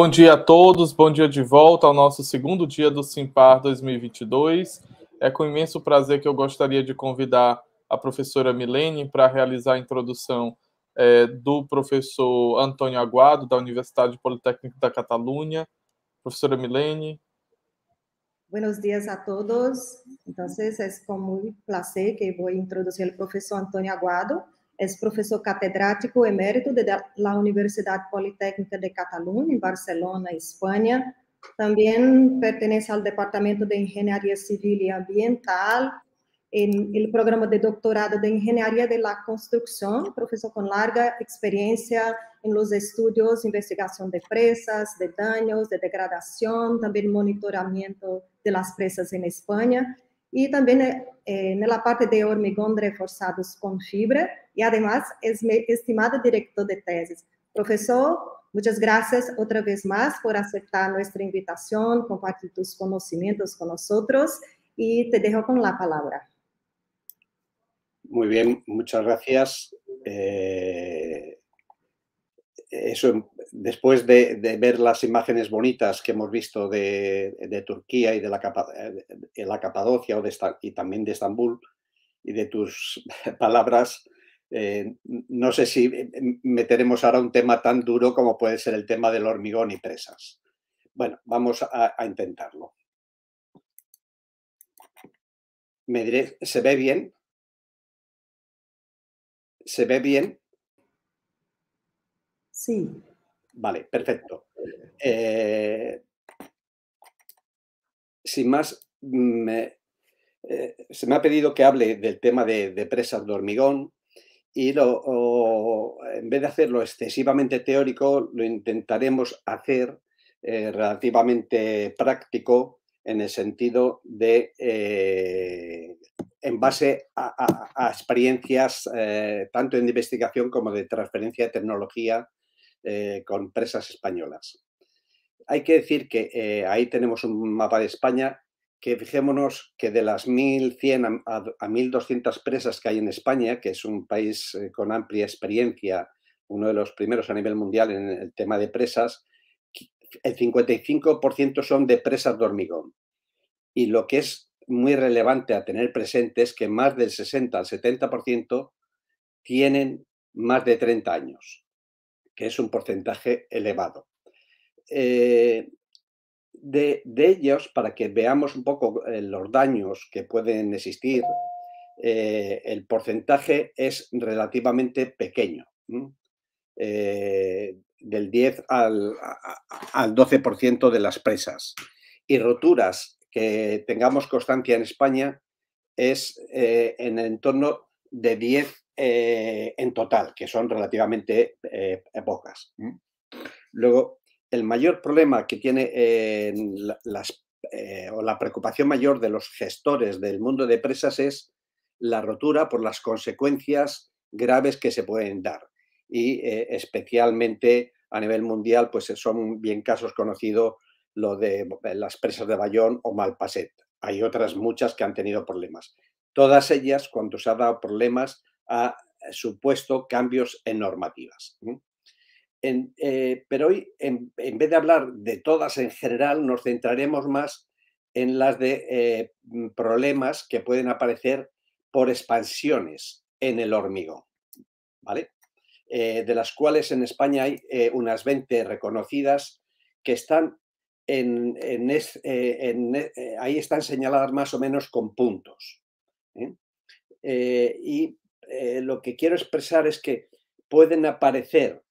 Bom dia a todos, bom dia de volta ao nosso segundo dia do Simpar 2022. É com imenso prazer que eu gostaria de convidar a professora Milene para realizar a introdução é, do professor Antônio Aguado, da Universidade Politécnica da Catalunha. Professora Milene. Buenos dias a todos. Então, é com muito prazer que vou introduzir o professor Antônio Aguado. Es profesor catedrático emérito de la Universidad Politécnica de Cataluña, en Barcelona, España. También pertenece al Departamento de Ingeniería Civil y Ambiental, en el programa de doctorado de Ingeniería de la Construcción, profesor con larga experiencia en los estudios, investigación de presas, de daños, de degradación, también monitoramiento de las presas en España y también eh, en la parte de hormigón reforzados con fibra y además es mi estimado director de tesis. Profesor, muchas gracias otra vez más por aceptar nuestra invitación, compartir tus conocimientos con nosotros y te dejo con la palabra. Muy bien, muchas gracias. Eh, eso, después de, ver las imágenes bonitas que hemos visto de, Turquía y de la, eh, Capadocia o y también de Estambul y de tus palabras, eh, no sé si eh, meteremos ahora un tema tan duro como puede ser el tema del hormigón y presas. Bueno, vamos a, intentarlo. Me ¿se ve bien? ¿Se ve bien? Sí. Vale, perfecto. Eh, sin más, eh, se me ha pedido que hable del tema de, presas de hormigón y en vez de hacerlo excesivamente teórico, lo intentaremos hacer eh, relativamente práctico en el sentido de, en base a, experiencias tanto en investigación como de transferencia de tecnología eh, con presas españolas. Hay que decir que eh, ahí tenemos un mapa de España que fijémonos que de las 1.100 a, a 1.200 presas que hay en España, que es un país eh, con amplia experiencia, uno de los primeros a nivel mundial en el tema de presas, el 55% son de presas de hormigón. Y lo que es muy relevante a tener presente es que más del 60 al 70% tienen más de 30 años que es un porcentaje elevado. Eh, de, ellos, para que veamos un poco eh, los daños que pueden existir, eh, el porcentaje es relativamente pequeño, del 10 al, al 12% de las presas. Y roturas que tengamos constancia en España es en el entorno de 10 eh, en total, que son relativamente eh, pocas. Luego, el mayor problema que tiene eh, las, o la preocupación mayor de los gestores del mundo de presas es la rotura por las consecuencias graves que se pueden dar. Y especialmente a nivel mundial, pues son bien casos conocidos lo de las presas de Bayón o Malpaset. Hay otras muchas que han tenido problemas. Todas ellas, cuando se ha dado problemas, ha eh, supuesto cambios en normativas. Eh, pero hoy, en, vez de hablar de todas en general, nos centraremos más en las de eh, problemas que pueden aparecer por expansiones en el hormigón, ¿vale? de las cuales en España hay unas 20 reconocidas que están ahí están señaladas más o menos con puntos. y eh, lo que quiero expresar es que pueden aparecer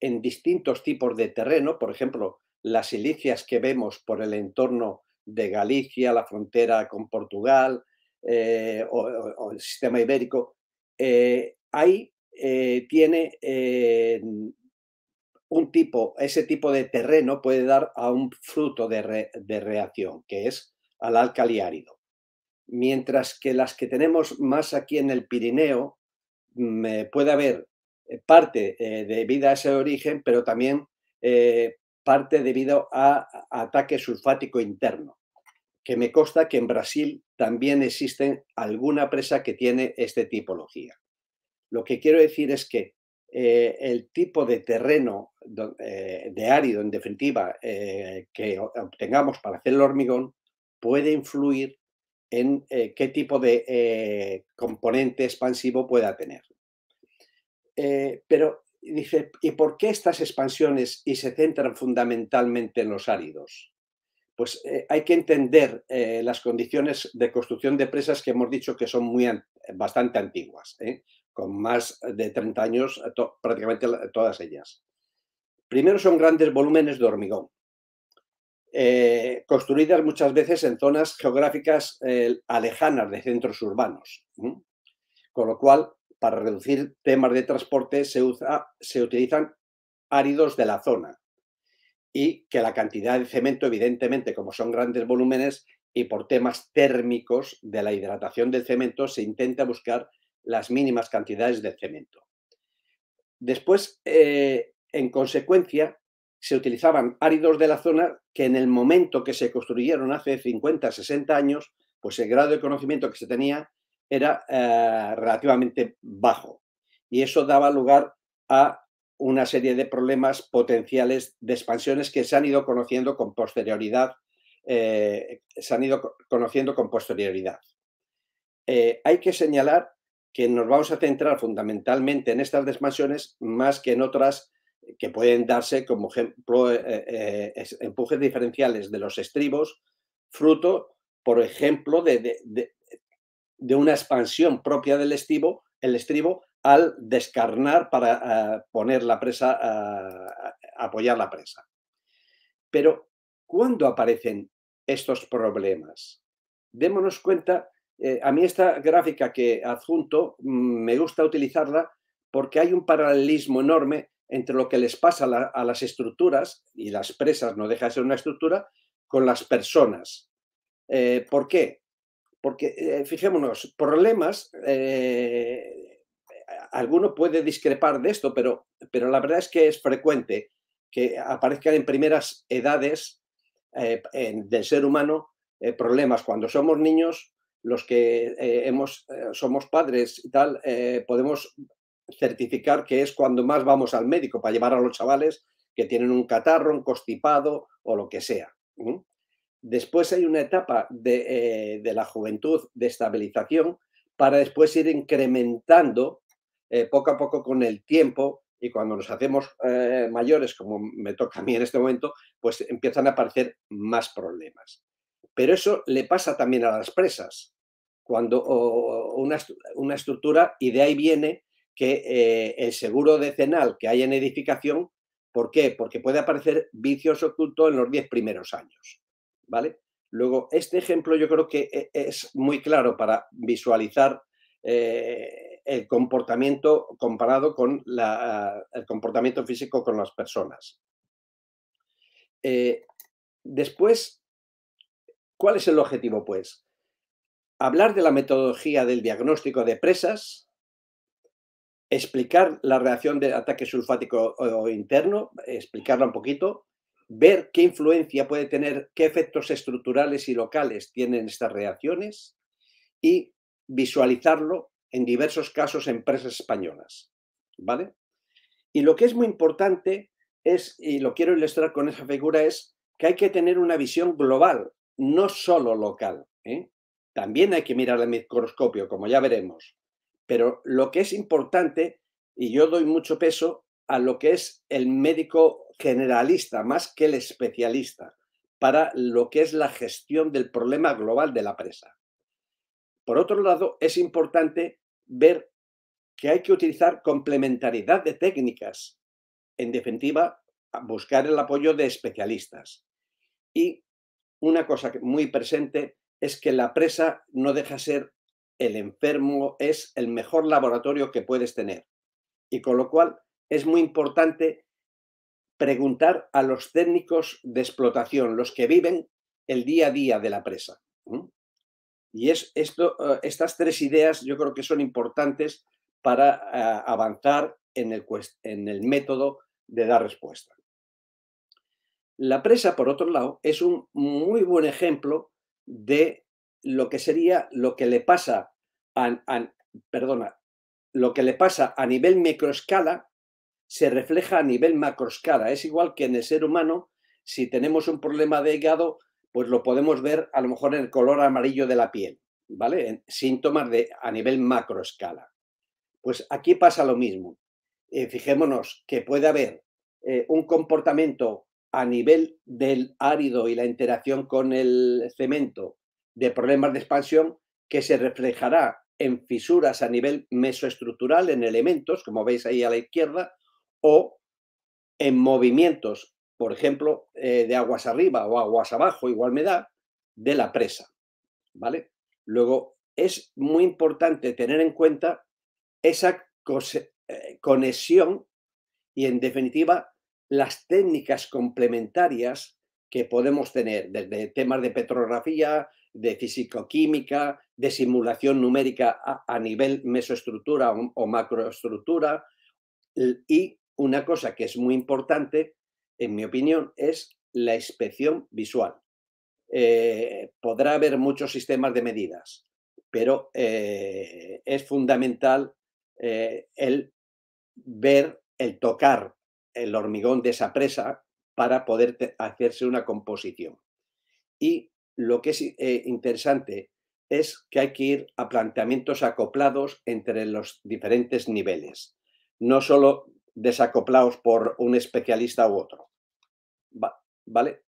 en distintos tipos de terreno, por ejemplo, las silicias que vemos por el entorno de Galicia, la frontera con Portugal eh, o, el sistema ibérico, eh, ahí tiene un tipo, ese tipo de terreno puede dar a un fruto de, de reacción, que es al alcaliárido mientras que las que tenemos más aquí en el Pirineo, puede haber eh, parte eh, debido a ese origen, pero también eh, parte debido a, ataque sulfático interno, que me consta que en Brasil también existe alguna presa que tiene esta tipología. Lo que quiero decir es que el tipo de terreno de árido, en definitiva, que obtengamos para hacer el hormigón, puede influir en qué tipo de componente expansivo pueda tener. Eh, pero dice, ¿y por qué estas expansiones y se centran fundamentalmente en los áridos? Pues eh, hay que entender eh, las condiciones de construcción de presas que hemos dicho que son muy, bastante antiguas, con más de 30 años prácticamente todas ellas. Primero son grandes volúmenes de hormigón, construidas muchas veces en zonas geográficas eh, alejanas de centros urbanos. Con lo cual, para reducir temas de transporte se, se utilizan áridos de la zona y que la cantidad de cemento, evidentemente, como son grandes volúmenes y por temas térmicos de la hidratación del cemento, se intenta buscar las mínimas cantidades de cemento. Después, eh, en consecuencia, se utilizaban áridos de la zona que en el momento que se construyeron hace 50, 60 años, pues el grado de conocimiento que se tenía era eh, relativamente bajo y eso daba lugar a una serie de problemas potenciales de expansiones que se han ido conociendo con posterioridad. Eh, se han ido conociendo con posterioridad. Eh, hay que señalar que nos vamos a centrar fundamentalmente en estas expansiones más que en otras que pueden darse como ejemplo empujes diferenciales de los estribos, fruto, por ejemplo, de, de una expansión propia del estribo, el estribo al descarnar para eh, poner la presa, eh, apoyar la presa. Pero, ¿cuándo aparecen estos problemas? Démonos cuenta, eh, a mí esta gráfica que adjunto mm, me gusta utilizarla porque hay un paralelismo enorme entre lo que les pasa a, las estructuras, y las presas no deja de ser una estructura, con las personas. ¿Por qué? Porque, eh, fijémonos, problemas, eh, alguno puede discrepar de esto, pero, pero la verdad es que es frecuente que aparezcan en primeras edades eh, del ser humano problemas. Cuando somos niños, los que hemos, somos padres y tal, podemos certificar que es cuando más vamos al médico para llevar a los chavales que tienen un catarro, un constipado o lo que sea. Después hay una etapa eh, de, la juventud de estabilización para después ir incrementando eh, poco a poco con el tiempo y cuando nos hacemos eh, mayores, como me toca a mí en este momento, pues empiezan a aparecer más problemas. Pero eso le pasa también a las presas, cuando una, estructura, y de ahí viene que el seguro decenal que hay en edificación, ¿por qué? Porque puede aparecer vicios ocultos en los 10 primeros años. Luego, este ejemplo yo creo que e, es muy claro para visualizar eh, el comportamiento comparado con el comportamiento físico con las personas. Eh, después, ¿cuál es el objetivo? Pues hablar de la metodología del diagnóstico de presas, explicar la reacción de ataque sulfático eh, o interno, explicarla un poquito, ver qué influencia puede tener, qué efectos estructurales y locales tienen estas reacciones y visualizarlo en diversos casos en empresas españolas. ¿Vale? Y lo que es muy importante es, y lo quiero ilustrar con esa figura, es que hay que tener una visión global, no solo local. ¿eh? También hay que mirar el microscopio, como ya veremos. Pero lo que es importante, y yo doy mucho peso a lo que es el médico generalista más que el especialista para lo que es la gestión del problema global de la presa. Por otro lado, es importante ver que hay que utilizar complementariedad de técnicas, en definitiva, buscar el apoyo de especialistas. Y una cosa muy presente es que la presa no deja ser el enfermo, es el mejor laboratorio que puedes tener. Y con lo cual es muy importante preguntar a los técnicos de explotación, los que viven el día a día de la presa. Y es esto, eh, estas tres ideas yo creo que son importantes para eh, avanzar en el, método de dar respuesta. La presa, por otro lado, es un muy buen ejemplo de lo que sería lo que le pasa a, perdona, lo que le pasa a nivel microescala se refleja a nivel macroscala. Es igual que en el ser humano, si tenemos un problema de hígado, pues lo podemos ver a lo mejor en el color amarillo de la piel, ¿vale? síntomas de, a nivel macroescala. Pues aquí pasa lo mismo. Eh, fijémonos que puede haber eh, un comportamiento a nivel del árido y la interacción con el cemento de problemas de expansión que se reflejará en fisuras a nivel mesoestructural, en elementos, como veis ahí a la izquierda, o en movimientos, por ejemplo, eh, de aguas arriba o aguas abajo, igual me da, de la presa. ¿Vale? Luego, es muy importante tener en cuenta esa eh, conexión y, en definitiva, las técnicas complementarias que podemos tener, desde temas de petrografía, de fisicoquímica, de simulación numérica a, nivel mesoestructura o, o macroestructura, y una cosa que es muy importante, en mi opinión, es la inspección visual. Eh, podrá haber muchos sistemas de medidas, pero eh, es fundamental eh, el ver, el tocar el hormigón de esa presa para poder hacerse una composición. Y lo que es interesante es que hay que ir a planteamientos acoplados entre los diferentes niveles. No solo desacoplados por un especialista u otro. ¿Vale?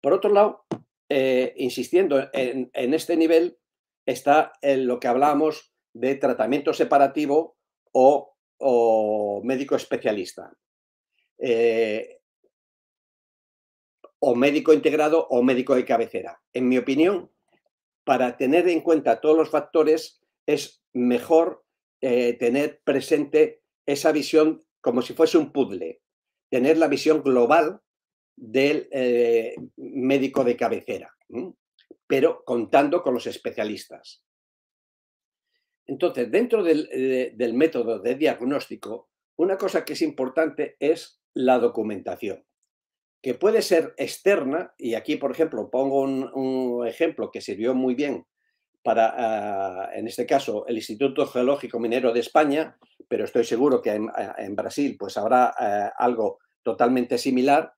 Por otro lado, eh, insistiendo en, este nivel, está lo que hablábamos de tratamiento separativo o, médico especialista. Eh, o médico integrado o médico de cabecera. En mi opinión, para tener en cuenta todos los factores, es mejor eh, tener presente esa visión como si fuese un puzzle, tener la visión global del eh, médico de cabecera, pero contando con los especialistas. Entonces, dentro eh, del, método de diagnóstico, una cosa que es importante es la documentación, que puede ser externa, y aquí, por ejemplo, pongo un, ejemplo que sirvió muy bien para, ah, en este caso, el Instituto Geológico Minero de España, pero estoy seguro que en, eh, Brasil pues habrá eh, algo totalmente similar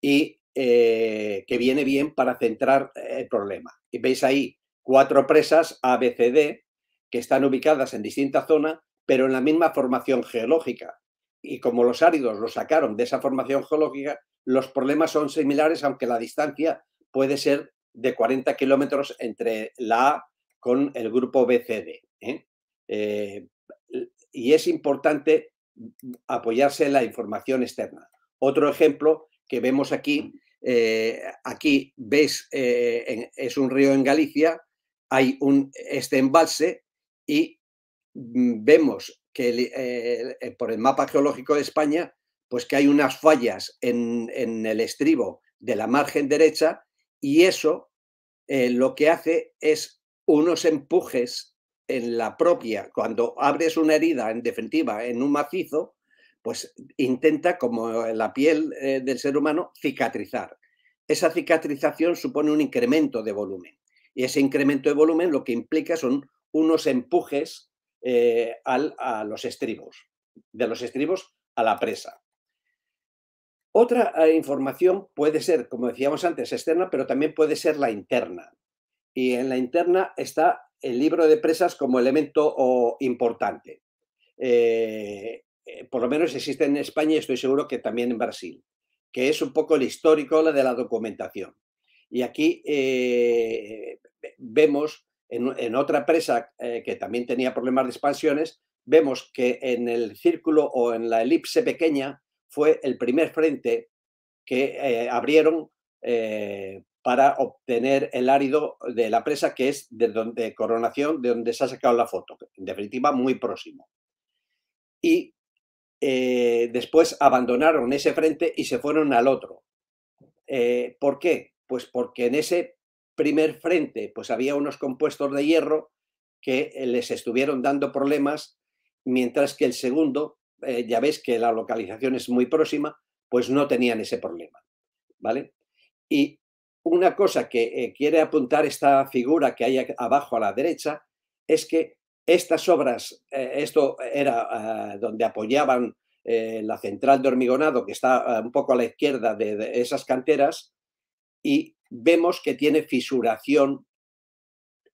y eh, que viene bien para centrar el problema. Y veis ahí cuatro presas ABCD que están ubicadas en distintas zonas, pero en la misma formación geológica. Y como los áridos los sacaron de esa formación geológica, los problemas son similares, aunque la distancia puede ser de 40 kilómetros entre la A con el grupo BCD. ¿eh? y es importante apoyarse en la información externa. Otro ejemplo que vemos aquí, eh, aquí ves, eh, es un río en Galicia, hay un, este embalse y vemos que eh, por el mapa geológico de España, pues que hay unas fallas en el estribo de la margen derecha y eso lo que hace es unos empujes en la propia, cuando abres una herida en definitiva en un macizo, pues intenta, como la piel eh, del ser humano, cicatrizar. Esa cicatrización supone un incremento de volumen. Y ese incremento de volumen lo que implica son unos empujes eh, a los estribos, de los estribos a la presa. Otra eh, información puede ser, como decíamos antes, externa, pero también puede ser la interna. Y en la interna está el libro de presas como elemento importante. Eh, eh, por lo menos existe en España y estoy seguro que también en Brasil, que es un poco el histórico la de la documentación. Y aquí eh, vemos en, otra presa que también tenía problemas de expansiones, vemos que en el círculo o en la elipse pequeña fue el primer frente que abrieron para obtener el árido de la presa que es de, donde, coronación de donde se ha sacado la foto, en definitiva muy próximo. Y eh, después abandonaron ese frente y se fueron al otro. Eh, ¿Por qué? Pues porque en ese primer frente pues había unos compuestos de hierro que eh, les estuvieron dando problemas, mientras que el segundo, ya ves que la localización es muy próxima, pues no tenían ese problema. ¿Vale? Y una cosa que eh, quiere apuntar esta figura que hay abajo a la derecha es que estas obras, eh, esto era ah, donde apoyaban eh, la central de hormigonado que está ah, un poco a la izquierda de, esas canteras y vemos que tiene fisuración,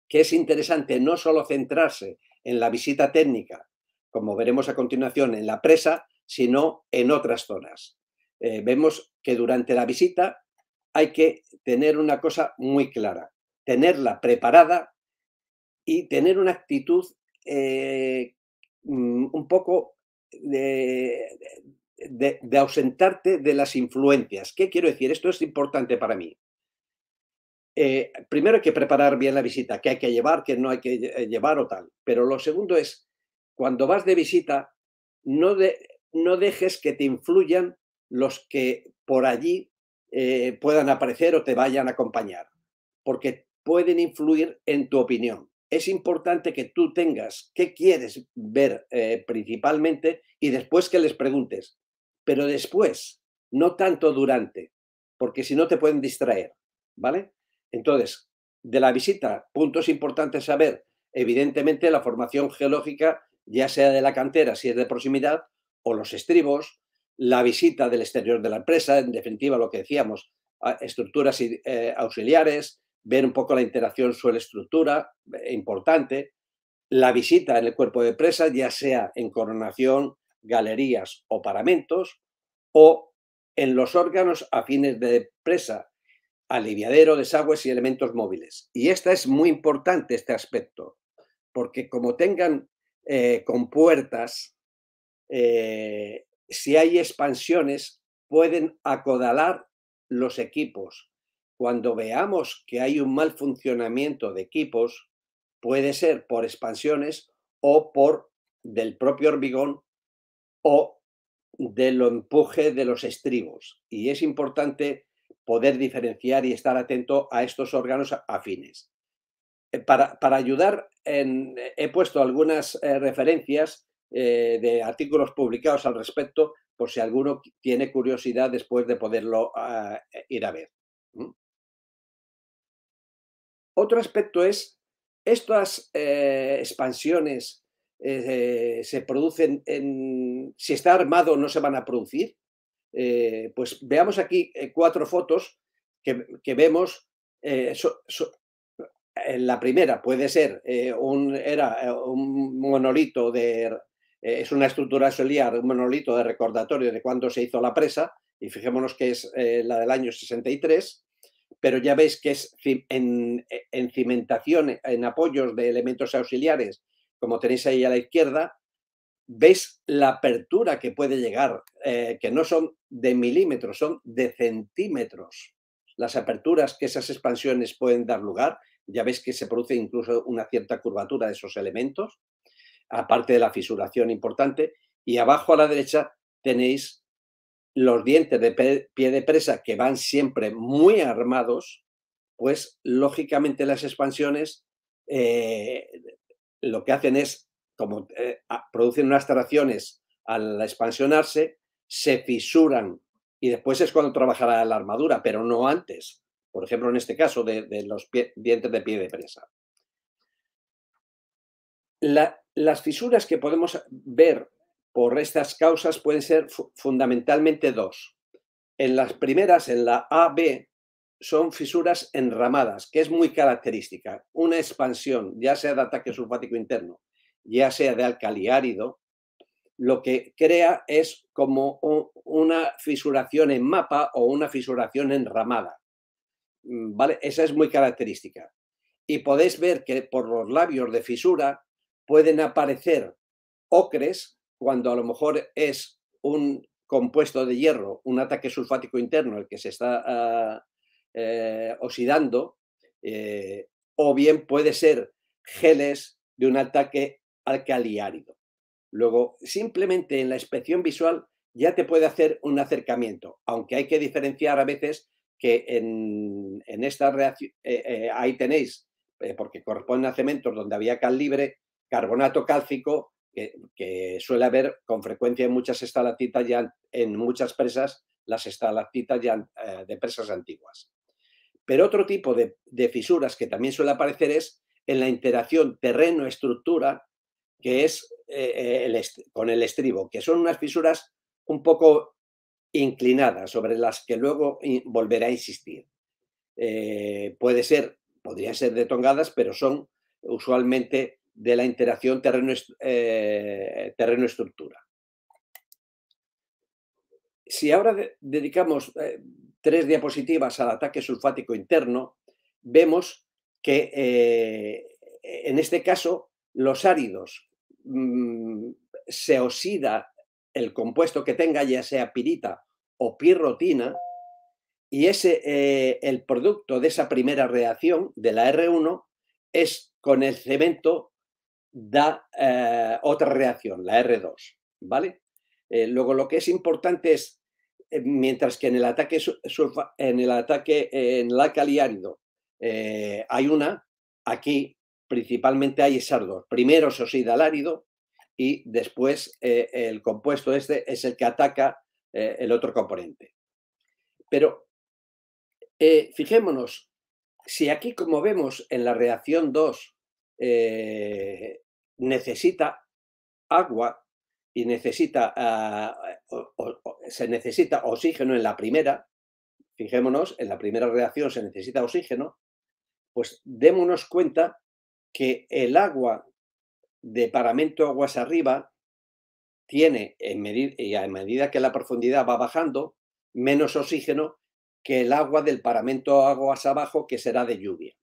que es interesante no solo centrarse en la visita técnica, como veremos a continuación en la presa, sino en otras zonas. vemos que durante la visita hay que tener una cosa muy clara, tenerla preparada y tener una actitud eh, mm, un poco de, ausentarte de las influencias. ¿Qué quiero decir? Esto es importante para mí. Eh, primero hay que preparar bien la visita, qué hay que llevar, qué no hay que llevar o tal. Pero lo segundo es, cuando vas de visita, no dejes que te influyan los que por allí eh, puedan aparecer o te vayan a acompañar, porque pueden influir en tu opinión. Es importante que tú tengas qué quieres ver eh, principalmente y después que les preguntes, pero después, no tanto durante, porque si no te pueden distraer, ¿vale? Entonces, de la visita, puntos importantes saber, evidentemente la formación geológica, ya sea de la cantera, si es de proximidad, o los estribos, la visita del exterior de la empresa, en definitiva lo que decíamos, estructuras eh, auxiliares, ver un poco la interacción suelo-estructura, eh, importante, la visita en el cuerpo de presa ya sea en coronación, galerías o paramentos, o en los órganos afines de presa, aliviadero, desagües y elementos móviles. Y esta es muy importante, este aspecto, porque como tengan eh, compuertas, si hay expansiones, pueden acodalar los equipos. Cuando veamos que hay un mal funcionamiento de equipos, puede ser por expansiones o por del propio hormigón o del empuje de los estribos. Y es importante poder diferenciar y estar atento a estos órganos afines. Eh, para, ayudar, he puesto algunas eh, referencias eh, de artículos publicados al respecto por si alguno tiene curiosidad después de poderlo ah, eh, ir a ver. Otro aspecto es, estas eh, expansiones se producen en, si está armado no se van a producir. pues veamos aquí cuatro fotos que, vemos. en la primera puede ser un, era un monolito de eh, es una estructura auxiliar, un monolito de recordatorio de cuando se hizo la presa, y fijémonos que es eh, la del año 63, pero ya veis que es e, en, cimentación, en apoyos de elementos auxiliares, como tenéis ahí a la izquierda, veis la apertura que puede llegar, eh, que no son de milímetros, son de centímetros. Las aperturas que esas expansiones pueden dar lugar, ya veis que se produce incluso una cierta curvatura de esos elementos aparte de la fisuración importante. Y abajo a la derecha tenéis los dientes de pie de presa que van siempre muy armados, pues lógicamente las expansiones eh, lo que hacen es, como eh, producen unas tracciones al expansionarse, se fisuran y después es cuando trabajará la armadura, pero no antes. Por ejemplo, en este caso de, los dientes de pie de presa. La, las fisuras que podemos ver por estas causas pueden ser fundamentalmente dos. En las primeras, en la AB, son fisuras enramadas, que es muy característica. Una expansión, ya sea de ataque sulfático interno, ya sea de árido, lo que crea es como una fisuración en mapa o una fisuración enramada. Mm, ¿Vale? Esa es muy característica. Y podéis ver que por los labios de fisura pueden aparecer ocres cuando a lo mejor es un compuesto de hierro, un ataque sulfático interno el que se está ah, eh, oxidando, eh, o bien puede ser geles de un ataque alcaliárido. Luego, simplemente en la inspección visual ya te puede hacer un acercamiento, aunque hay que diferenciar a veces que en, esta reacción, eh, ahí tenéis, porque corresponde a cementos donde había cal libre, carbonato cálcico que, suele haber con frecuencia en muchas estalactitas ya, en muchas presas, las estalactitas ya eh, de presas antiguas. Pero otro tipo de, fisuras que también suele aparecer es en la interacción terreno-estructura, que es eh, eh, con el estribo, que son unas fisuras un poco inclinadas, sobre las que luego volverá a insistir. puede ser, podrían ser detongadas, pero son usualmente de la interacción eh, terreno-estructura. si ahora dedicamos eh, tres diapositivas al ataque sulfático interno, vemos que eh, en este caso los áridos mm, se oxida el compuesto que tenga, ya sea pirita o pirrotina, y ese, el producto de esa primera reacción de la R1 es con el cemento da eh, otra reacción, la R2, ¿vale? Eh, luego lo que es importante es, eh, mientras que en el ataque, en el ataque en árido hay una, aquí principalmente hay esas dos. Primero se oxida el árido y después el compuesto este es el que ataca el otro componente. Pero fijémonos, si aquí como vemos en la reacción 2, necesita agua y necesita, ah, ah, se necesita oxígeno en la primera, fijémonos, en la primera reacción se necesita oxígeno, pues démonos cuenta que el agua de paramento aguas arriba tiene, en y a medida que la profundidad va bajando, menos oxígeno que el agua del paramento aguas abajo, que será de lluvia.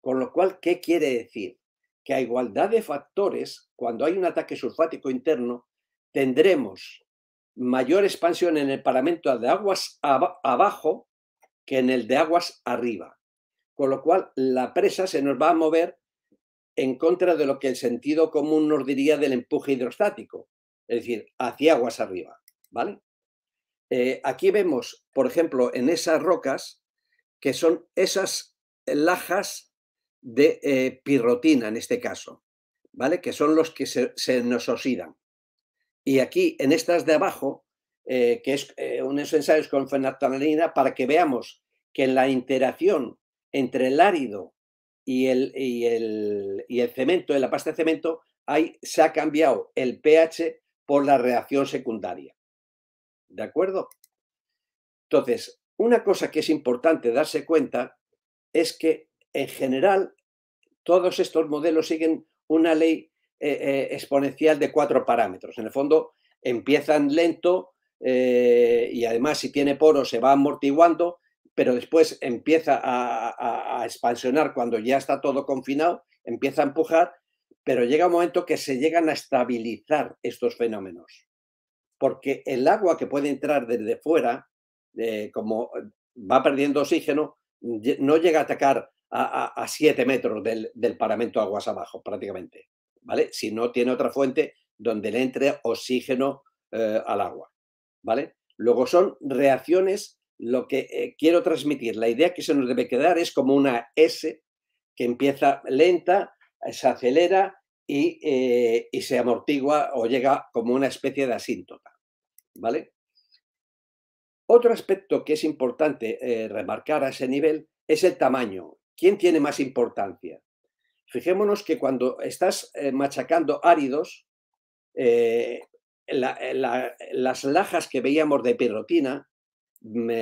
Con lo cual, ¿qué quiere decir? que a igualdad de factores, cuando hay un ataque sulfático interno, tendremos mayor expansión en el paramento de aguas abajo que en el de aguas arriba. Con lo cual, la presa se nos va a mover en contra de lo que el sentido común nos diría del empuje hidrostático, es decir, hacia aguas arriba. ¿vale? Eh, aquí vemos, por ejemplo, en esas rocas, que son esas lajas de eh, pirrotina en este caso, ¿vale? Que son los que se, nos oxidan. Y aquí, en estas de abajo, eh, que es un eh, unos ensayos con para que veamos que en la interacción entre el árido y el, y el, y cemento, la pasta de cemento, hay, se ha cambiado el pH por la reacción secundaria. ¿De acuerdo? Entonces, una cosa que es importante darse cuenta es que en general, todos estos modelos siguen una ley eh, eh, exponencial de cuatro parámetros. En el fondo, empiezan lento eh, y además si tiene poro se va amortiguando, pero después empieza a, expansionar cuando ya está todo confinado, empieza a empujar, pero llega un momento que se llegan a estabilizar estos fenómenos. Porque el agua que puede entrar desde fuera, como va perdiendo oxígeno, no llega a atacar a, 7 metros del, paramento aguas abajo, prácticamente. ¿Vale? Si no tiene otra fuente donde le entre oxígeno eh, al agua. ¿Vale? Luego son reacciones, lo que eh, quiero transmitir, la idea que se nos debe quedar es como una S que empieza lenta, eh, se acelera y, se amortigua o llega como una especie de asíntota. ¿Vale? Otro aspecto que es importante remarcar a ese nivel es el tamaño. ¿Quién tiene más importancia? Fijémonos que cuando estás eh, machacando áridos, eh, eh, las lajas que veíamos de perrotina mm,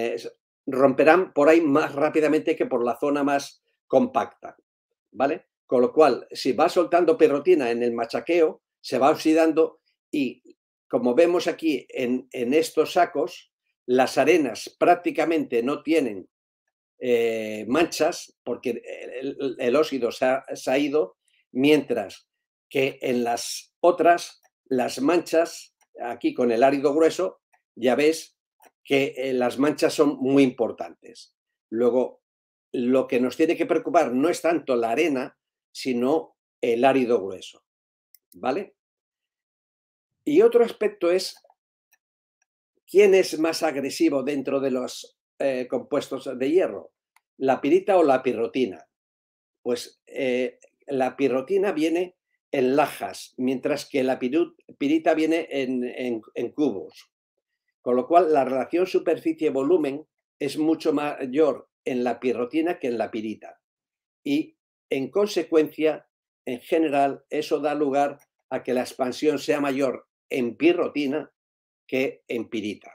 romperán por ahí más rápidamente que por la zona más compacta, ¿vale? Con lo cual, si va soltando perrotina en el machaqueo, se va oxidando y, como vemos aquí en, en estos sacos, las arenas prácticamente no tienen eh, manchas porque el, óxido se ha, ido, mientras que en las otras, las manchas, aquí con el árido grueso, ya ves que eh, las manchas son muy importantes. Luego, lo que nos tiene que preocupar no es tanto la arena, sino el árido grueso. ¿Vale? Y otro aspecto es quién es más agresivo dentro de los eh, compuestos de hierro? La pirita o la pirrotina. Pues eh, la pirrotina viene en lajas, mientras que la pirita viene en, en cubos. Con lo cual, la relación superficie-volumen es mucho mayor en la pirrotina que en la pirita. Y, en consecuencia, en general, eso da lugar a que la expansión sea mayor en pirrotina que en pirita.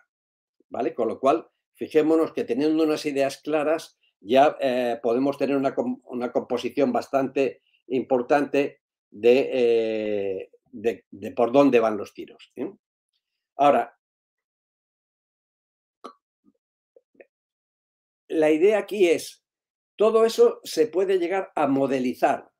¿Vale? Con lo cual, fijémonos que teniendo unas ideas claras ya eh, podemos tener una, composición bastante importante eh, de, por dónde van los tiros. ¿eh? Ahora, la idea aquí es, todo eso se puede llegar a modelizar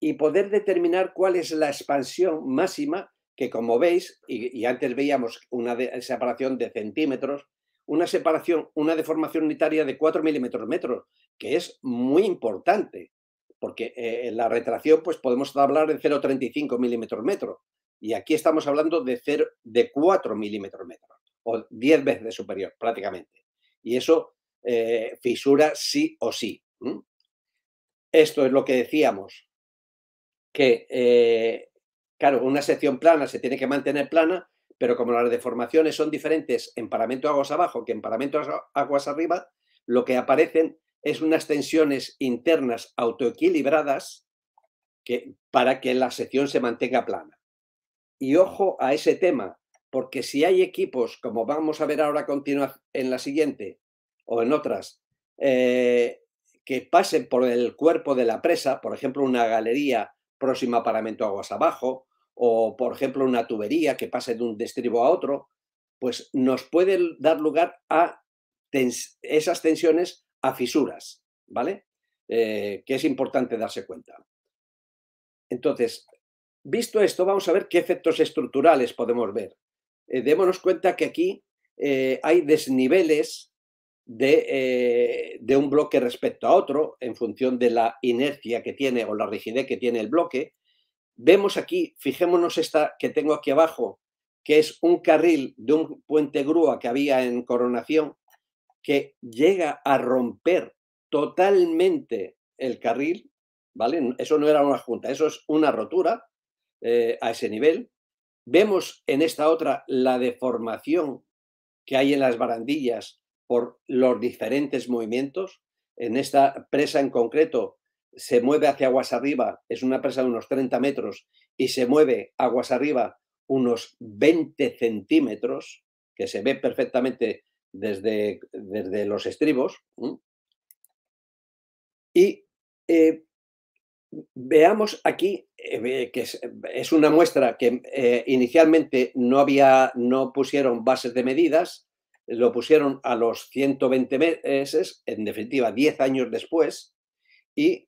y poder determinar cuál es la expansión máxima que como veis, y, antes veíamos una separación de centímetros, una separación, una deformación unitaria de 4 milímetros metro, que es muy importante, porque eh, en la retracción pues, podemos hablar de 0,35 milímetros metro, y aquí estamos hablando de, de 4 milímetros metro, o 10 veces superior prácticamente. Y eso eh, fisura sí o sí. Esto es lo que decíamos, que, eh, claro, una sección plana se tiene que mantener plana, pero como las deformaciones son diferentes en paramento aguas abajo que en paramento aguas arriba, lo que aparecen es unas tensiones internas autoequilibradas que, para que la sección se mantenga plana. Y ojo a ese tema, porque si hay equipos, como vamos a ver ahora continua, en la siguiente o en otras, eh, que pasen por el cuerpo de la presa, por ejemplo, una galería próxima a paramento aguas abajo, o, por ejemplo, una tubería que pase de un destribo a otro, pues nos puede dar lugar a esas tensiones a fisuras, ¿vale? Eh, que es importante darse cuenta. Entonces, visto esto, vamos a ver qué efectos estructurales podemos ver. Eh, démonos cuenta que aquí eh, hay desniveles de, un bloque respecto a otro en función de la inercia que tiene o la rigidez que tiene el bloque. Vemos aquí, fijémonos esta que tengo aquí abajo, que es un carril de un puente grúa que había en Coronación, que llega a romper totalmente el carril, ¿vale? Eso no era una junta, eso es una rotura eh, a ese nivel. Vemos en esta otra la deformación que hay en las barandillas por los diferentes movimientos. En esta presa en concreto se mueve hacia aguas arriba, es una presa de unos 30 metros, y se mueve aguas arriba unos 20 centímetros, que se ve perfectamente desde, los estribos, y eh, veamos aquí, eh, que es, una muestra que eh, inicialmente no, había, no pusieron bases de medidas, lo pusieron a los 120 meses, en definitiva 10 años después, y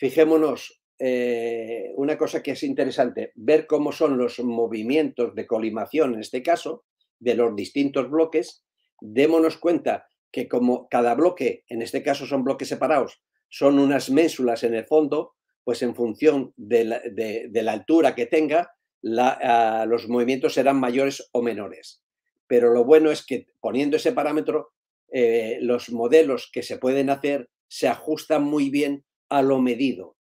Fijémonos, eh, una cosa que es interesante, ver cómo son los movimientos de colimación, en este caso, de los distintos bloques, démonos cuenta que como cada bloque, en este caso son bloques separados, son unas ménsulas en el fondo, pues en función de la, altura que tenga, los movimientos serán mayores o menores. Pero lo bueno es que poniendo ese parámetro, eh, los modelos que se pueden hacer se ajustan muy bien a lo medido.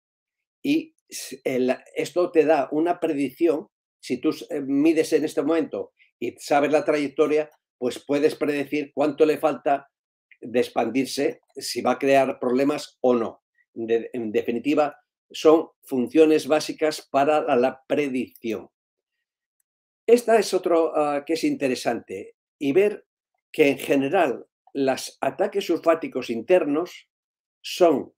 Y esto te da una predicción, si tú eh, mides en este momento y sabes la trayectoria, pues puedes predecir cuánto le falta de expandirse, si va a crear problemas o no. en definitiva, son funciones básicas para la, predicción. Esta es otra ah, que es interesante y ver que en general los ataques sulfáticos internos son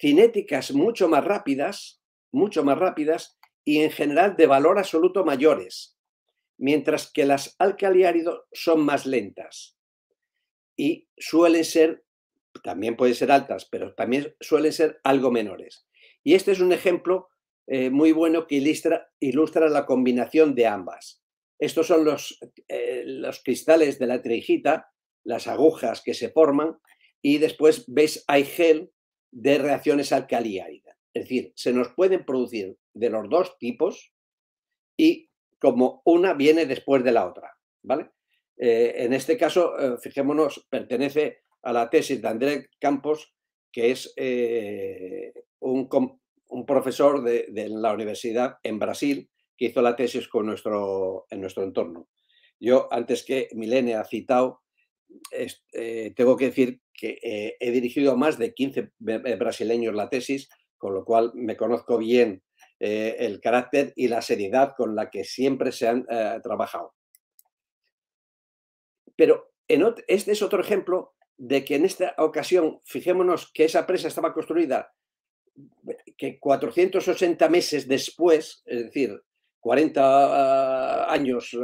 cinéticas mucho más rápidas, mucho más rápidas y en general de valor absoluto mayores, mientras que las alcaliáridos son más lentas y suelen ser, también pueden ser altas, pero también suelen ser algo menores. Y este es un ejemplo eh, muy bueno que ilustra, la combinación de ambas. Estos son los, eh, los cristales de la trijita, las agujas que se forman, y después veis hay gel de reacciones alcali Es decir, se nos pueden producir de los dos tipos y como una viene después de la otra, ¿vale? Eh, en este caso, eh, fijémonos, pertenece a la tesis de André Campos, que es eh, un, profesor de, de, la universidad en Brasil que hizo la tesis con nuestro, en nuestro entorno. Yo, antes que Milene ha citado, tengo que decir que eh, he dirigido a más de 15 eh, eh, brasileños la tesis, con lo cual me conozco bien el carácter y la seriedad con la que siempre se han trabajado. Pero este es otro ejemplo de que en esta ocasión, fijémonos que esa presa estaba construida que 480 meses después, es decir, 40 ah, años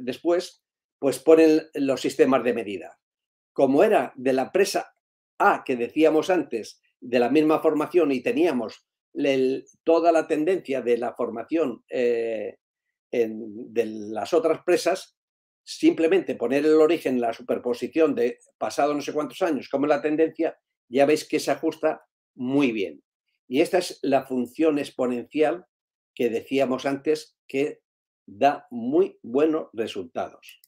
después, pues ponen los sistemas de medida como era de la presa A que decíamos antes, de la misma formación y teníamos toda la tendencia de la formación eh, de las otras presas, simplemente poner el origen, la superposición de pasado no sé cuántos años como la tendencia, ya veis que se ajusta muy bien. Y esta es la función exponencial que decíamos antes que da muy buenos resultados.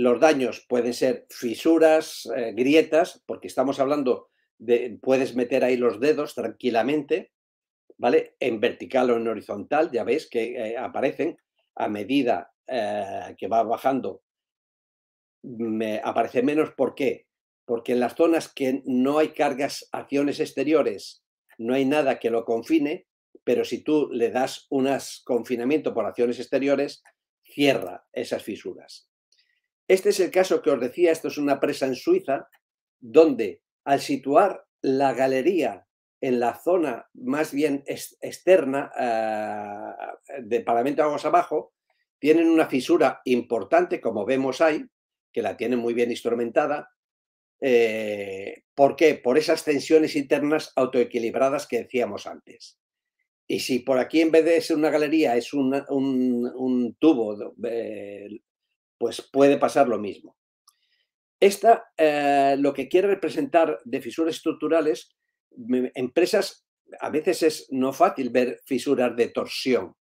Los daños pueden ser fisuras, eh, grietas, porque estamos hablando de, puedes meter ahí los dedos tranquilamente, ¿vale? En vertical o en horizontal, ya veis que eh, aparecen a medida eh, que va bajando, aparece menos. ¿Por qué? Porque en las zonas que no hay cargas, acciones exteriores, no hay nada que lo confine, pero si tú le das un confinamiento por acciones exteriores, cierra esas fisuras. Este es el caso que os decía, esto es una presa en Suiza, donde al situar la galería en la zona más bien externa ah, de Parlamento Aguas Abajo, tienen una fisura importante, como vemos ahí, que la tienen muy bien instrumentada. Eh, ¿Por qué? Por esas tensiones internas autoequilibradas que decíamos antes. Y si por aquí en vez de ser una galería es un, tubo eh, pues puede pasar lo mismo. Esta, eh, lo que quiere representar de fisuras estructurales, empresas, a veces es no fácil ver fisuras de torsión.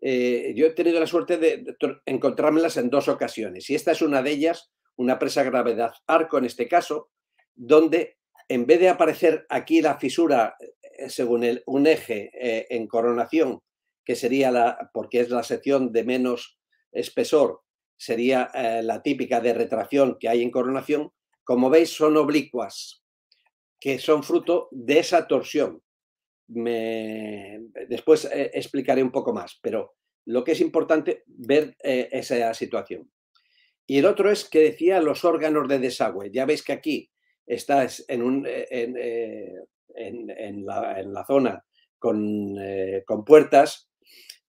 Eh, yo he tenido la suerte de encontrármelas en dos ocasiones y esta es una de ellas, una presa gravedad arco en este caso, donde en vez de aparecer aquí la fisura eh, según un eje en coronación, que sería la, porque es la sección de menos espesor sería eh, la típica de retracción que hay en coronación, como veis son oblicuas, que son fruto de esa torsión. Me... Después eh, explicaré un poco más, pero lo que es importante ver eh, esa situación. Y el otro es que decía los órganos de desagüe. Ya veis que aquí está en, un, en, la, zona con, con puertas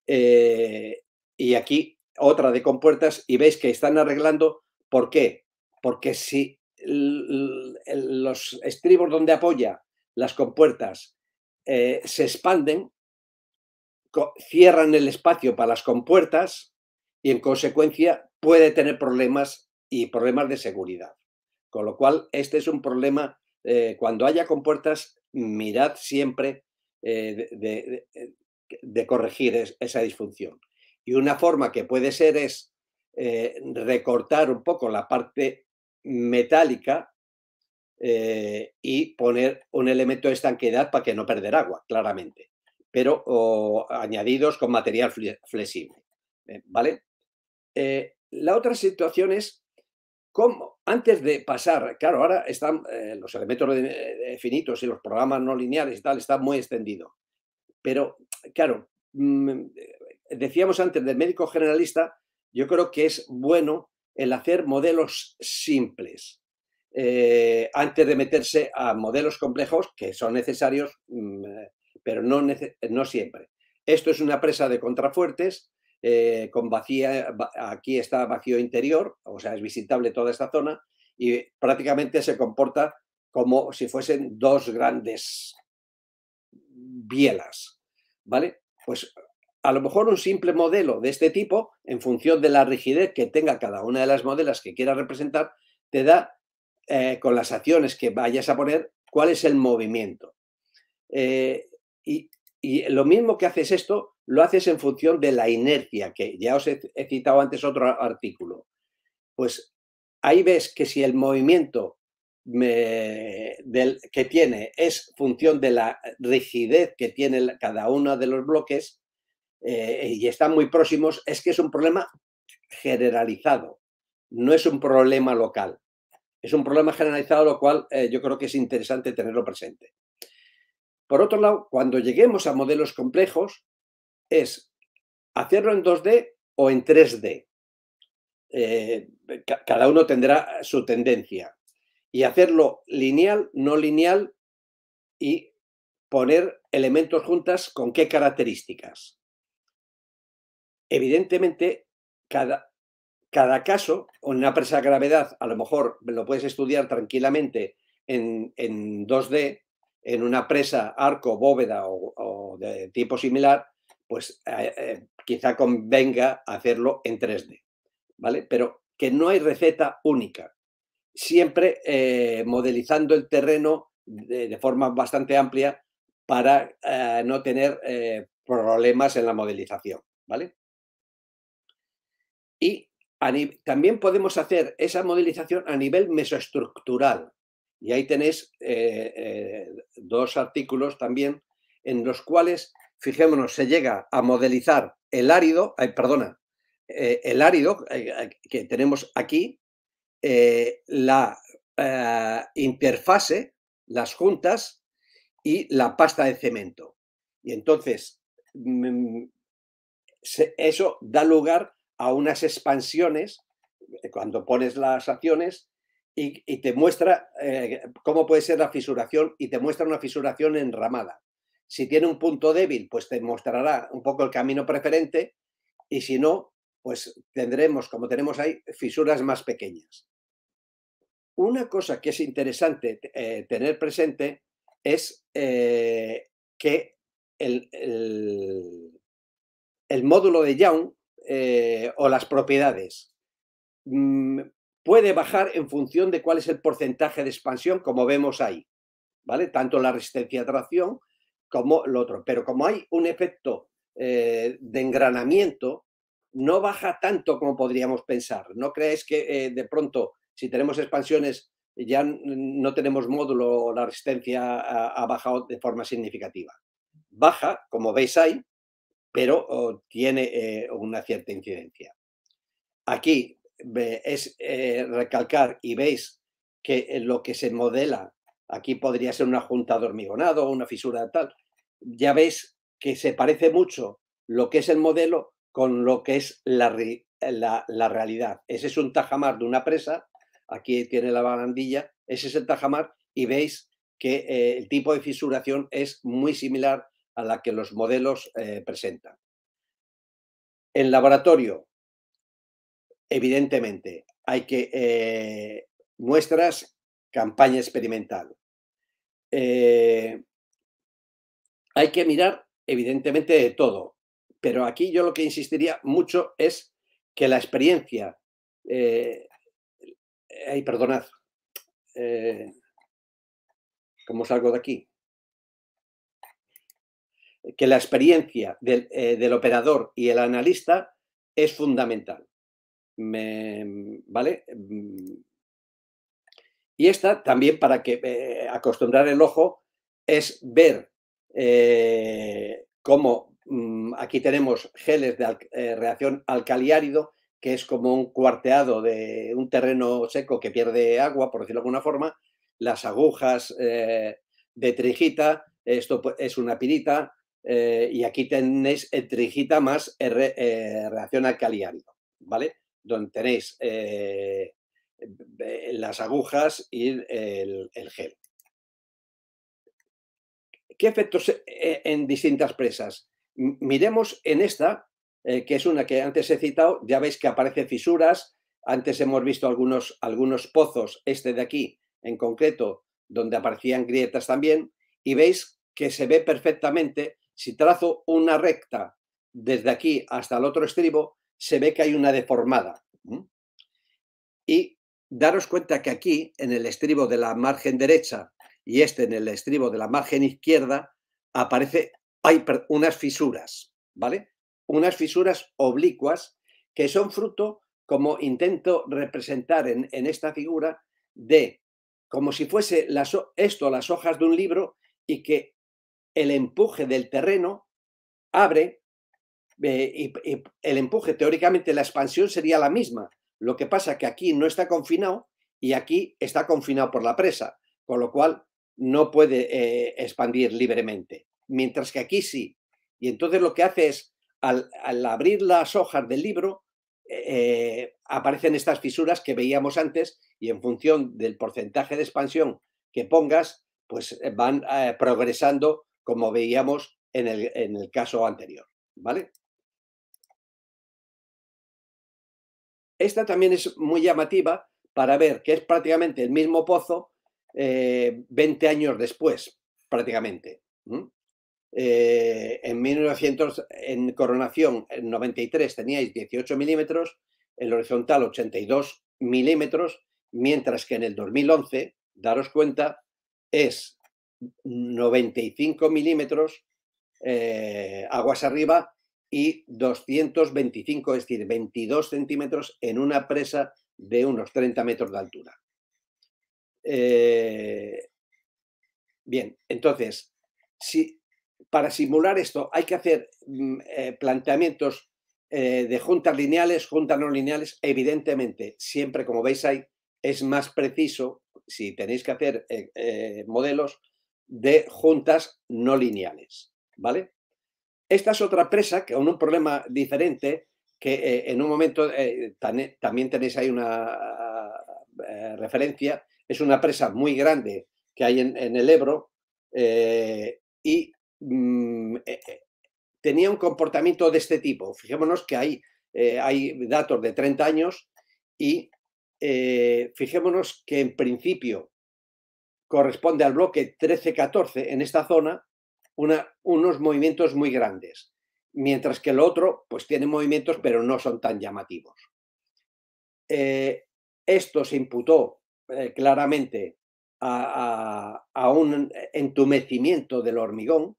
y aquí otra de compuertas y veis que están arreglando. ¿Por qué? Porque si los estribos donde apoya las compuertas eh, se expanden, cierran el espacio para las compuertas y en consecuencia puede tener problemas y problemas de seguridad. Con lo cual, este es un problema. Eh, cuando haya compuertas, mirad siempre eh, de, corregir esa disfunción. Y una forma que puede ser es eh, recortar un poco la parte metálica eh, y poner un elemento de estanqueidad para que no perder agua, claramente, pero añadidos con material flexible. Eh, ¿Vale? la otra situación es cómo, antes de pasar, claro, ahora están los elementos finitos y los programas no lineales y tal, está muy extendido, pero claro, mm, decíamos antes del médico generalista, yo creo que es bueno el hacer modelos simples eh, antes de meterse a modelos complejos que son necesarios, mm, pero no, no siempre. Esto es una presa de contrafuertes eh, con vacía, aquí está vacío interior, o sea, es visitable toda esta zona y prácticamente se comporta como si fuesen dos grandes bielas, ¿vale? Pues a lo mejor un simple modelo de este tipo, en función de la rigidez que tenga cada una de las modelas que quieras representar, te da eh, con las acciones que vayas a poner cuál es el movimiento. Eh, y, lo mismo que haces esto, lo haces en función de la inercia, que ya os he, citado antes otro artículo. Pues ahí ves que si el movimiento que tiene es función de la rigidez que tiene cada uno de los bloques, eh, y están muy próximos, es que es un problema generalizado, no es un problema local. Es un problema generalizado, lo cual eh, yo creo que es interesante tenerlo presente. Por otro lado, cuando lleguemos a modelos complejos, es hacerlo en 2D o en 3D. Eh, cada uno tendrá su tendencia. Y hacerlo lineal, no lineal y poner elementos juntas con qué características evidentemente, cada, cada caso, una presa de gravedad, a lo mejor lo puedes estudiar tranquilamente en, 2D, en una presa, arco, bóveda o, de tipo similar, pues eh, eh, quizá convenga hacerlo en 3D, ¿vale? Pero que no hay receta única, siempre eh, modelizando el terreno de, de, forma bastante amplia para no tener problemas en la modelización, ¿vale? Y también podemos hacer esa modelización a nivel mesoestructural. Y ahí tenéis eh, eh, dos artículos también en los cuales, fijémonos, se llega a modelizar el árido, perdona, eh, el árido que tenemos aquí, la interfase, las juntas y la pasta de cemento. Y entonces, mm, eso da lugar a unas expansiones, eh, cuando pones las acciones, y, te muestra eh, cómo puede ser la fisuración y te muestra una fisuración enramada. Si tiene un punto débil, pues te mostrará un poco el camino preferente y si no, pues tendremos, como tenemos ahí, fisuras más pequeñas. Una cosa que es interesante eh, tener presente es que el, el, módulo de Young eh, o las propiedades. Mm, puede bajar en función de cuál es el porcentaje de expansión, como vemos ahí, ¿vale? Tanto la resistencia a tracción como lo otro. Pero como hay un efecto eh, de engranamiento, no baja tanto como podríamos pensar. No creáis que eh, de pronto, si tenemos expansiones, ya no tenemos módulo o la resistencia ha bajado de forma significativa. Baja, como veis ahí, pero oh, tiene eh, una cierta incidencia. Aquí es eh, recalcar y veis que eh, lo que se modela, aquí podría ser una junta de hormigonado o una fisura tal, ya veis que se parece mucho lo que es el modelo con lo que es la, realidad. Ese es un tajamar de una presa, aquí tiene la barandilla, ese es el tajamar y veis que el tipo de fisuración es muy similar a la que los modelos eh, presentan. En laboratorio, evidentemente, hay que eh, muestras, campaña experimental. Eh, hay que mirar, evidentemente, de todo, pero aquí yo lo que insistiría mucho es que la experiencia, eh, ay, perdonad, ¿cómo salgo de aquí? que la experiencia eh, del, operador y el analista es fundamental. ¿Vale? Mm, y esta también para que eh, acostumbrar el ojo es ver eh, cómo mm, aquí tenemos geles de reacción alcaliárido, que es como un cuarteado de un terreno seco que pierde agua, por decirlo de alguna forma, las agujas de trijita, esto pues, es una pirita, eh, y aquí tenéis eh, trigita más eh, reacción alcaliárido, ¿vale? Donde tenéis las agujas y el, gel. ¿Qué efectos en distintas presas? Miremos en esta, que es una que antes he citado, ya veis que aparecen fisuras, antes hemos visto algunos, algunos pozos, este de aquí en concreto, donde aparecían grietas también, y veis que se ve perfectamente si trazo una recta desde aquí hasta el otro estribo, se ve que hay una deformada. Y daros cuenta que aquí, en el estribo de la margen derecha y este en el estribo de la margen izquierda, aparece, hay unas fisuras, ¿vale? Unas fisuras oblicuas que son fruto, como intento representar en, esta figura, de como si fuese esto las hojas de un libro y que el empuje del terreno abre eh, y, el empuje, teóricamente la expansión sería la misma. Lo que pasa que aquí no está confinado y aquí está confinado por la presa, con lo cual no puede eh, expandir libremente, mientras que aquí sí. Y entonces lo que hace es, al, abrir las hojas del libro, eh, aparecen estas fisuras que veíamos antes y en función del porcentaje de expansión que pongas, pues van progresando como veíamos en el, caso anterior. ¿Vale? Esta también es muy llamativa para ver que es prácticamente el mismo pozo 20 eh, años después, prácticamente. Eh, en 1900, en coronación, en 93 teníais 18 milímetros, en horizontal 82 milímetros, mientras que en el 2011, daros cuenta, es 95 milímetros eh, aguas arriba y 225, es decir, 22 centímetros en una presa de unos 30 metros de altura. Eh, bien, entonces, si, para simular esto hay que hacer mm, eh, planteamientos de juntas lineales, juntas no lineales. Evidentemente, siempre, como veis ahí, es más preciso, si tenéis que hacer modelos, de juntas no lineales, ¿vale? Esta es otra presa con un problema diferente que eh, en un momento eh, también tenéis ahí una eh, referencia. Es una presa muy grande que hay en, el Ebro y mm, tenía un comportamiento de este tipo. Fijémonos que hay, hay datos de 30 años y fijémonos que en principio corresponde al bloque 13-14 en esta zona unos movimientos muy grandes, mientras que el otro pues tiene movimientos pero no son tan llamativos. Eh, esto se imputó eh, claramente a, un entumecimiento del hormigón,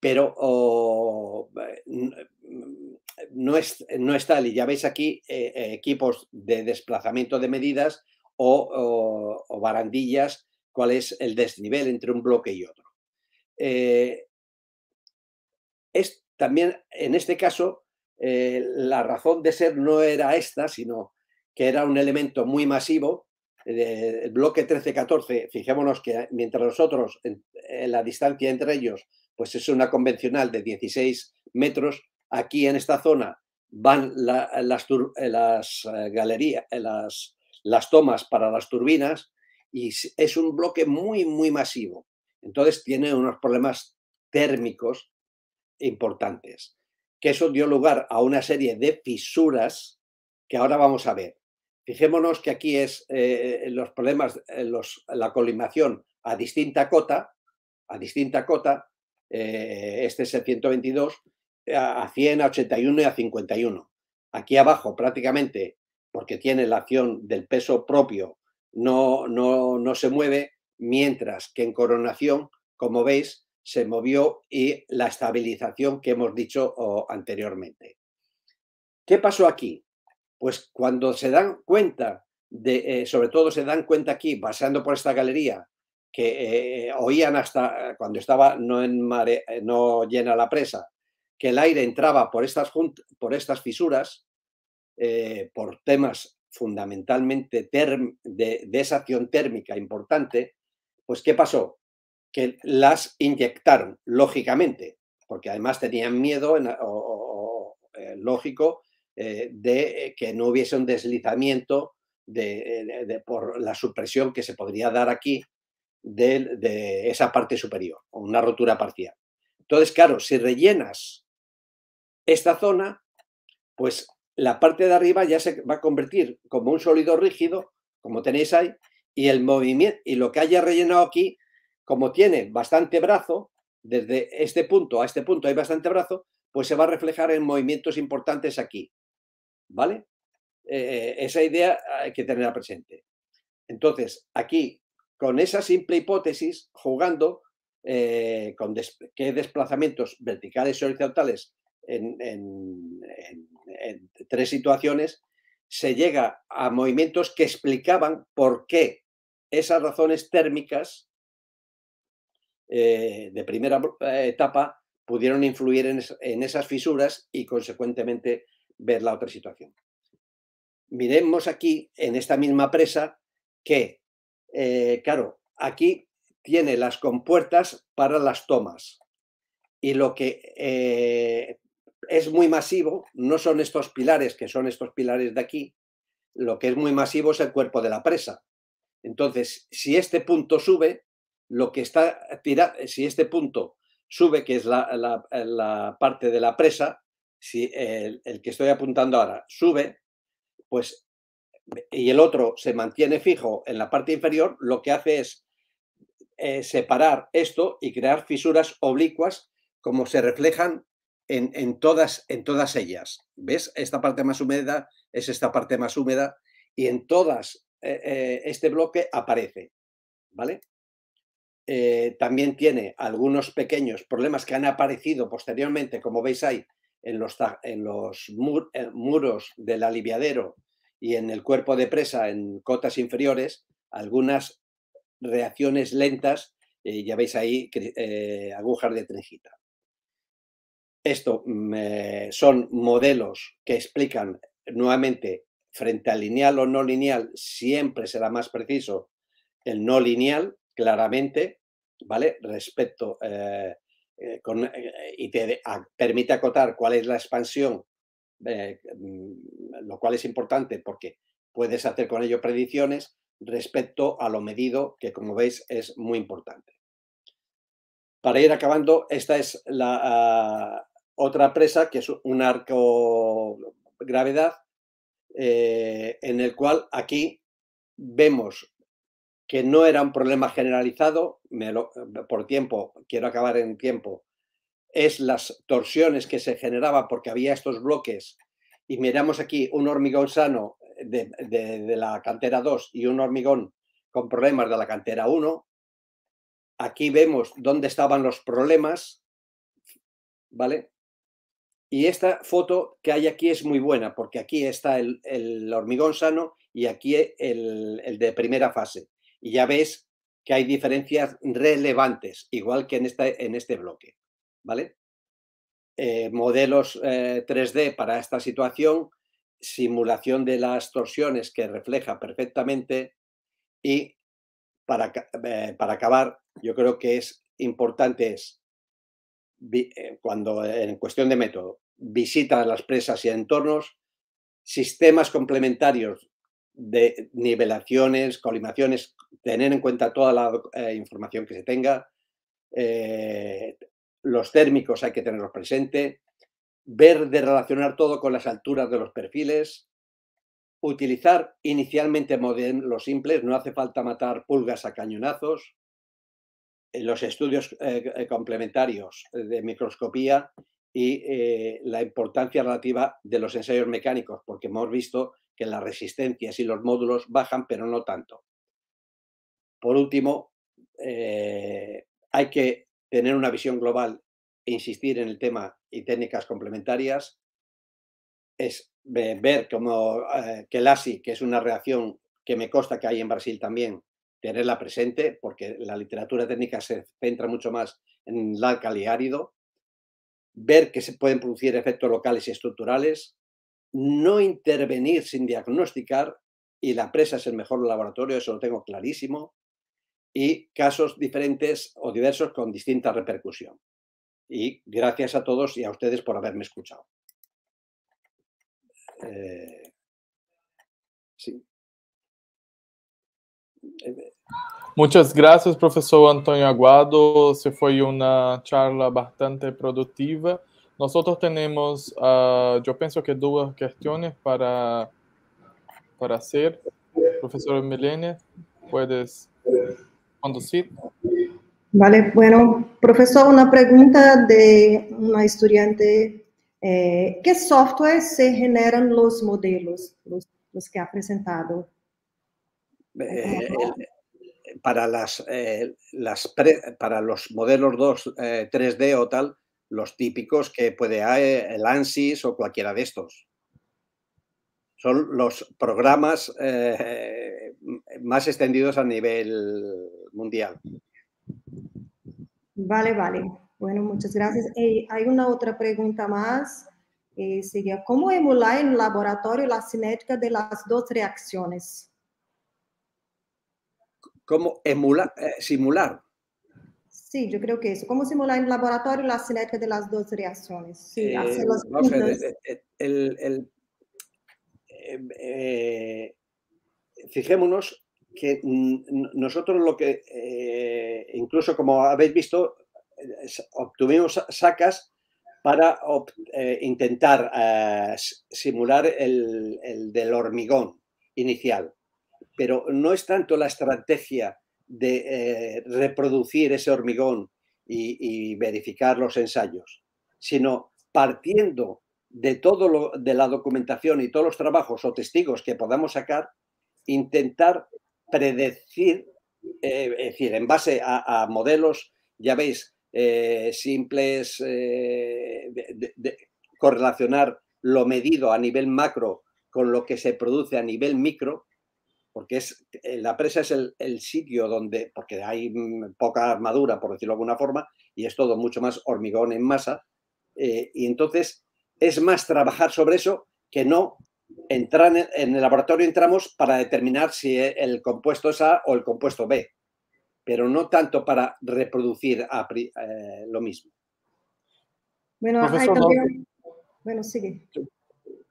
pero oh, no, es, no es tal. Y ya veis aquí eh, equipos de desplazamiento de medidas o barandillas cuál es el desnivel entre un bloque y otro. Eh, es, también en este caso, eh, la razón de ser no era esta, sino que era un elemento muy masivo. Eh, el bloque 13-14, fijémonos que mientras nosotros, en, la distancia entre ellos, pues es una convencional de 16 metros, aquí en esta zona van las, galerías, las, las tomas para las turbinas, y es un bloque muy, muy masivo. Entonces tiene unos problemas térmicos importantes, que eso dio lugar a una serie de fisuras que ahora vamos a ver. Fijémonos que aquí es eh, los problemas, eh, la colimación a distinta cota, a distinta cota, eh, este es el 122, a 100, a 81 y a 51. Aquí abajo prácticamente, porque tiene la acción del peso propio no, no, se mueve, mientras que en coronación, como veis, se movió y la estabilización que hemos dicho oh, anteriormente. ¿Qué pasó aquí? Pues cuando se dan cuenta, de, eh, sobre todo se dan cuenta aquí, pasando por esta galería, que eh, oían hasta cuando estaba no, en mare, eh, no llena la presa, que el aire entraba por estas, por estas fisuras, por temas fundamentalmente de, esa acción térmica importante, pues ¿qué pasó? Que las inyectaron, lógicamente, porque además tenían miedo, eh, lógico, eh, de que no hubiese un deslizamiento de, por la supresión que se podría dar aquí de, esa parte superior, una rotura parcial. Entonces, claro, si rellenas esta zona, pues la parte de arriba ya se va a convertir como un sólido rígido, como tenéis ahí, y el movimiento y lo que haya rellenado aquí, como tiene bastante brazo, desde este punto a este punto hay bastante brazo, pues se va a reflejar en movimientos importantes aquí. ¿Vale? Eh, eh, esa idea hay que tenerla presente. Entonces, aquí, con esa simple hipótesis, jugando eh, con qué desplazamientos verticales y horizontales en, tres situaciones, se llega a movimientos que explicaban por qué esas razones térmicas eh, de primera eh, etapa pudieron influir en, esas fisuras y consecuentemente ver la otra situación. Miremos aquí, en esta misma presa, que, eh, claro, aquí tiene las compuertas para las tomas. Y lo que es muy masivo, no son estos pilares que son estos pilares de aquí, lo que es muy masivo es el cuerpo de la presa. Entonces, si este punto sube, lo que está tirado, si este punto sube, que es la, parte de la presa, si el, que estoy apuntando ahora sube, pues y el otro se mantiene fijo en la parte inferior, lo que hace es eh, separar esto y crear fisuras oblicuas como se reflejan en, todas, en todas ellas. ¿Ves? Esta parte más húmeda es esta parte más húmeda y en todas eh, eh, este bloque aparece. ¿Vale? Eh, también tiene algunos pequeños problemas que han aparecido posteriormente, como veis ahí, en los, en los muros del aliviadero y en el cuerpo de presa en cotas inferiores, algunas reacciones lentas, ya veis ahí agujas de trinjita. Esto mm, eh, son modelos que explican nuevamente frente al lineal o no lineal, siempre será más preciso el no lineal, claramente, ¿vale? Respecto eh, eh, y te permite acotar cuál es la expansión, mm, lo cual es importante porque puedes hacer con ello predicciones respecto a lo medido, que como veis es muy importante. Para ir acabando, esta es la, ah, otra presa que es un arco gravedad, eh, en el cual aquí vemos que no era un problema generalizado, por tiempo, quiero acabar en tiempo, es las torsiones que se generaban porque había estos bloques y miramos aquí un hormigón sano de, de, la cantera 2 y un hormigón con problemas de la cantera 1. Aquí vemos dónde estaban los problemas, ¿vale? Y esta foto que hay aquí es muy buena, porque aquí está el, hormigón sano y aquí el, de primera fase. Y ya ves que hay diferencias relevantes, igual que en, esta, en este bloque. ¿Vale? Eh, modelos 3D eh, para esta situación, simulación de las torsiones que refleja perfectamente y para, eh, para acabar, yo creo que es importante es eh, cuando eh, en cuestión de método, visita las presas y entornos, sistemas complementarios de nivelaciones, colimaciones, tener en cuenta toda la eh, información que se tenga, los térmicos hay que tenerlos presente, ver de relacionar todo con las alturas de los perfiles, utilizar inicialmente modelos simples, no hace falta matar pulgas a cañonazos, eh, los estudios eh, eh, complementarios de microscopía y la importancia relativa de los ensayos mecánicos, porque hemos visto que las resistencias y los módulos bajan, pero no tanto. Por último, hay que tener una visión global e insistir en el tema y técnicas complementarias. Es ver como que el ASI, que es una reacción que me consta que hay en Brasil también, tenerla presente, porque la literatura técnica se centra mucho más en el y árido, ver que se pueden producir efectos locales y estructurales, no intervenir sin diagnosticar, y la presa es el mejor laboratorio, eso lo tengo clarísimo, y casos diferentes o diversos con distinta repercusión. Y gracias a todos y a ustedes por haberme escuchado. Eh, sí. Muchas gracias, profesor Antonio Aguado. Se foi uma charla bastante produtiva. Nosotros tenemos, uh, yo pienso que dos cuestiones para, para hacer. Profesor Melene, ¿puedes conducir? Vale, bueno, profesor, una pregunta de una estudiante. Eh, ¿Qué software se generan los modelos, los, los que ha presentado? Eh, eh, eh, para, los modelos 2, 3D o tal, los típicos que puede haber, el ANSYS o cualquiera de estos. Son los programas más extendidos a nivel mundial. Vale, vale. Bueno, muchas gracias. hay una otra pregunta más. sería, ¿cómo emular en laboratorio la cinética de las dos reacciones? cómo eh, simular. Sí, yo creo que eso, cómo simular en laboratorio la cinética de las dos reacciones. Sí, hacer fijémonos que nosotros lo que, eh, incluso como habéis visto, eh, obtuvimos sacas para intentar simular el del hormigón inicial pero no es tanto la estrategia de eh, reproducir ese hormigón y, verificar los ensayos, sino partiendo de todo lo, de la documentación y todos los trabajos o testigos que podamos sacar, intentar predecir, eh, es decir, en base a, modelos, ya veis, eh, simples, de correlacionar lo medido a nivel macro con lo que se produce a nivel micro, porque es, eh, la presa es el, sitio donde, porque hay mm, poca armadura, por decirlo de alguna forma, y es todo mucho más hormigón en masa, eh, y entonces es más trabajar sobre eso que no entrar en, el laboratorio entramos para determinar si e, el compuesto es A o el compuesto B, pero no tanto para reproducir eh, lo mismo. Bueno, también... Bueno, sigue.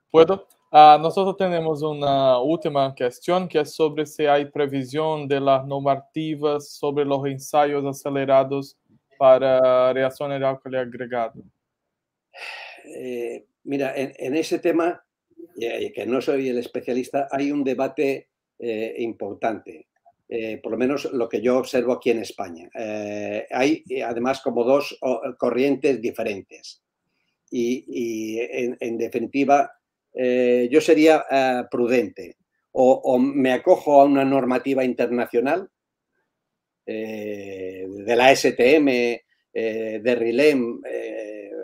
¿Puedo? Ah, nosotros tenemos una última cuestión que es sobre si hay previsión de las normativas sobre los ensayos acelerados para reacciones de álcool agregado. Eh, mira, en, ese tema, eh, que no soy el especialista, hay un debate eh, importante, por lo menos lo que yo observo aquí en España. hay además como dos corrientes diferentes y, en definitiva eh, yo sería eh, prudente. O, me acojo a una normativa internacional eh, de la STM, de RILEM,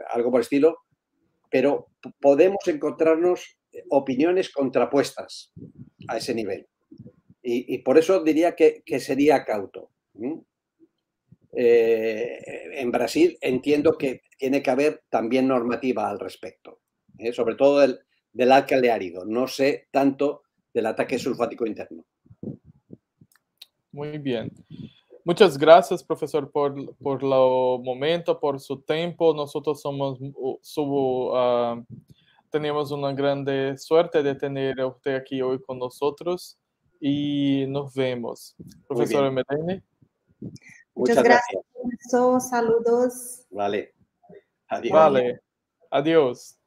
algo por el estilo, pero podemos encontrarnos opiniones contrapuestas a ese nivel. Y, por eso diría que, sería cauto. en Brasil entiendo que tiene que haber también normativa al respecto. sobre todo el, del alcalde árido, no sé tanto del ataque sulfático interno. Muy bien. Muchas gracias, profesor, por, por lo momento, por su tiempo. Nosotros somos, subo, ah, tenemos una grande suerte de tener a usted aquí hoy con nosotros y nos vemos. Profesor Melene. Muchas, gracias. gracias. Saludos. Vale. Adiós. Vale. Adiós.